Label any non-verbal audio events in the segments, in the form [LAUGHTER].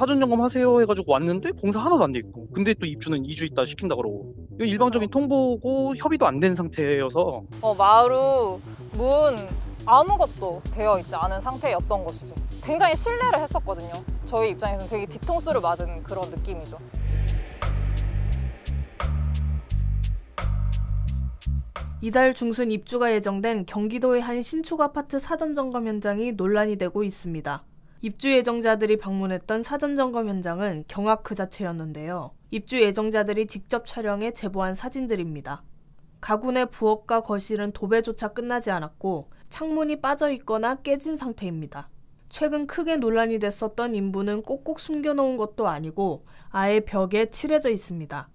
사전 점검 하세요 해가지고 왔는데 공사 하나도 안 돼 있고 근데 또 입주는 2주 있다 시킨다 그러고 이건 일방적인 통보고 협의도 안 된 상태여서 어, 마루 문 아무것도 되어 있지 않은 상태였던 것이죠 굉장히 신뢰를 했었거든요 저희 입장에서는 되게 뒤통수를 맞은 그런 느낌이죠 이달 중순 입주가 예정된 경기도의 한 신축 아파트 사전 점검 현장이 논란이 되고 있습니다. 입주 예정자들이 방문했던 사전 점검 현장은 경악 그 자체였는데요. 입주 예정자들이 직접 촬영해 제보한 사진들입니다. 가군의 부엌과 거실은 도배조차 끝나지 않았고 창문이 빠져 있거나 깨진 상태입니다. 최근 크게 논란이 됐었던 인부는 꼭꼭 숨겨놓은 것도 아니고 아예 벽에 칠해져 있습니다.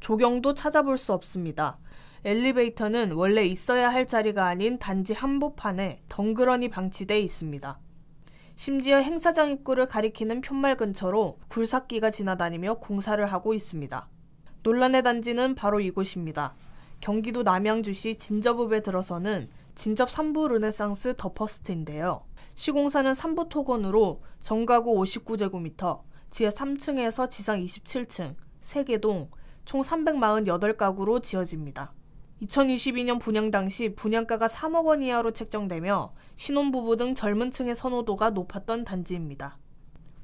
조경도 찾아볼 수 없습니다. 엘리베이터는 원래 있어야 할 자리가 아닌 단지 한복판에 덩그러니 방치돼 있습니다. 심지어 행사장 입구를 가리키는 편말 근처로 굴삭기가 지나다니며 공사를 하고 있습니다. 논란의 단지는 바로 이곳입니다. 경기도 남양주시 진접읍에 들어서는 진접 3부 르네상스 더퍼스트인데요. 시공사는 3부 토건으로 정가구 59제곱미터, 지하 3층에서 지상 27층, 3개동, 총 348가구로 지어집니다. 2022년 분양 당시 분양가가 3억 원 이하로 책정되며 신혼부부 등 젊은 층의 선호도가 높았던 단지입니다.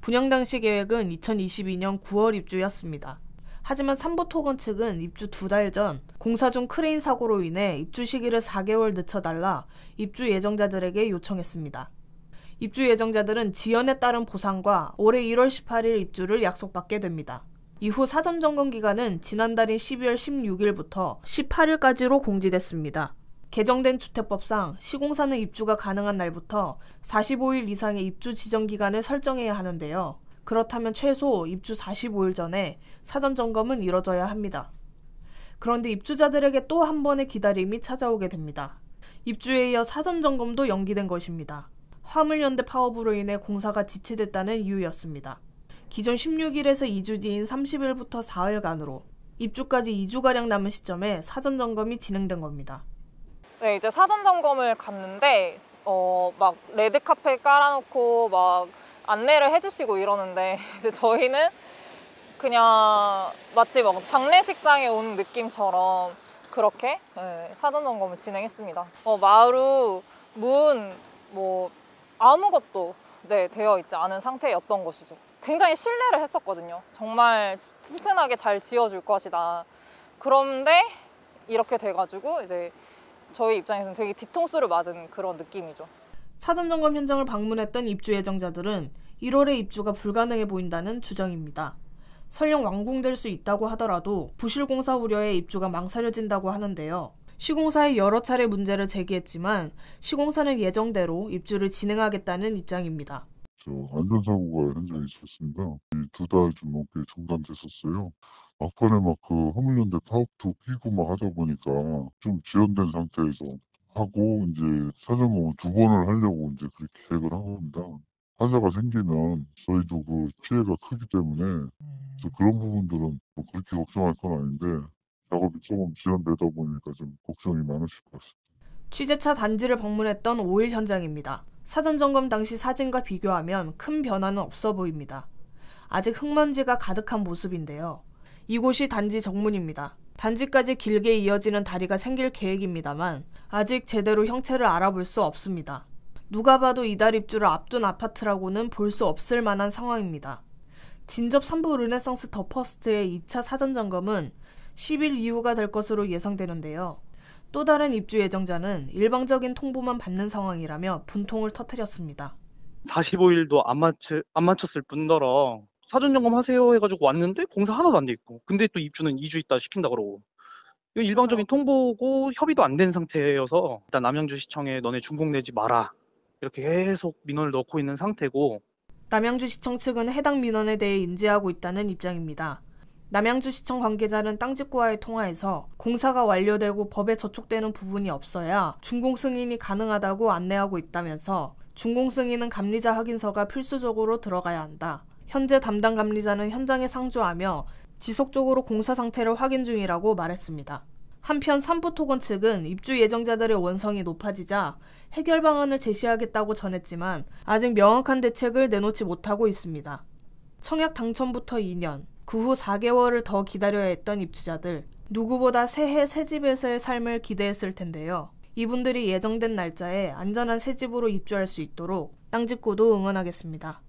분양 당시 계획은 2022년 9월 입주였습니다. 하지만 삼부토건 측은 입주 두 달 전 공사 중 크레인 사고로 인해 입주 시기를 4개월 늦춰달라 입주 예정자들에게 요청했습니다. 입주 예정자들은 지연에 따른 보상과 올해 1월 18일 입주를 약속받게 됩니다. 이후 사전 점검 기간은 지난달인 12월 16일부터 18일까지로 공지됐습니다. 개정된 주택법상 시공사는 입주가 가능한 날부터 45일 이상의 입주 지정 기간을 설정해야 하는데요. 그렇다면 최소 입주 45일 전에 사전 점검은 이뤄져야 합니다. 그런데 입주자들에게 또 한 번의 기다림이 찾아오게 됩니다. 입주에 이어 사전 점검도 연기된 것입니다. 화물연대 파업으로 인해 공사가 지체됐다는 이유였습니다. 기존 16일에서 2주 뒤인 30일부터 4일간으로 입주까지 2주가량 남은 시점에 사전 점검이 진행된 겁니다. 네, 이제 사전 점검을 갔는데 어, 막 레드 카펫 깔아놓고 막 안내를 해주시고 이러는데 [LAUGHS] 이제 저희는 그냥 마치 막 장례식장에 온 느낌처럼 그렇게 네, 사전 점검을 진행했습니다. 어, 마루, 문, 뭐 아무것도 네, 되어 있지 않은 상태였던 것이죠. 굉장히 신뢰를 했었거든요. 정말 튼튼하게 잘 지어줄 것이다. 그런데 이렇게 돼가지고 이제 저희 입장에서는 되게 뒤통수를 맞은 그런 느낌이죠. 사전 점검 현장을 방문했던 입주 예정자들은 1월에 입주가 불가능해 보인다는 주장입니다. 설령 완공될 수 있다고 하더라도 부실 공사 우려에 입주가 망설여진다고 하는데요. 시공사에 여러 차례 문제를 제기했지만 시공사는 예정대로 입주를 진행하겠다는 입장입니다. 저 안전사고가 현장에 있었습니다. 두달 좀 넘게 중단됐었어요. 막판에 막그화물연대 파업도 끼고 막 하다 보니까 좀 지연된 상태에서 하고 이제 사전공을 뭐 두 번을 하려고 이제 그렇게 계획을 한 겁니다. 화자가 생기면 저희도 그 피해가 크기 때문에 네. 그런 부분들은 뭐 그렇게 걱정할 건 아닌데 작업이 조금 지연되다 보니까 좀 걱정이 많으실 것 같습니다. 취재차 단지를 방문했던 5일 현장입니다. 사전 점검 당시 사진과 비교하면 큰 변화는 없어 보입니다. 아직 흙먼지가 가득한 모습인데요. 이곳이 단지 정문입니다. 단지까지 길게 이어지는 다리가 생길 계획입니다만 아직 제대로 형체를 알아볼 수 없습니다. 누가 봐도 이달 입주를 앞둔 아파트라고는 볼 수 없을 만한 상황입니다. 진접 3부 르네상스 더 퍼스트의 2차 사전 점검은 10일 이후가 될 것으로 예상되는데요. 또 다른 입주 예정자는 일방적인 통보만 받는 상황이라며 분통을 터뜨렸습니다. 45일도 안, 맞추, 안 맞췄을 뿐더러 사전 점검하세요 해가지고 왔는데 공사 하나도 안 돼 있고 근데 또 입주는 2주 있다 시킨다 그러고 이거 일방적인 그렇죠. 통보고 협의도 안 된 상태여서 일단 남양주시청에 너네 준공 내지 마라 이렇게 계속 민원을 넣고 있는 상태고 남양주시청 측은 해당 민원에 대해 인지하고 있다는 입장입니다. 남양주시청 관계자는 땅집구와의 통화에서 공사가 완료되고 법에 저촉되는 부분이 없어야 준공 승인이 가능하다고 안내하고 있다면서 준공 승인은 감리자 확인서가 필수적으로 들어가야 한다. 현재 담당 감리자는 현장에 상주하며 지속적으로 공사 상태를 확인 중이라고 말했습니다. 한편 삼부토건 측은 입주 예정자들의 원성이 높아지자 해결 방안을 제시하겠다고 전했지만 아직 명확한 대책을 내놓지 못하고 있습니다. 청약 당첨부터 2년, 그후 4개월을 더 기다려야 했던 입주자들, 누구보다 새해 새집에서의 삶을 기대했을 텐데요. 이분들이 예정된 날짜에 안전한 새집으로 입주할 수 있도록 땅집고도 응원하겠습니다.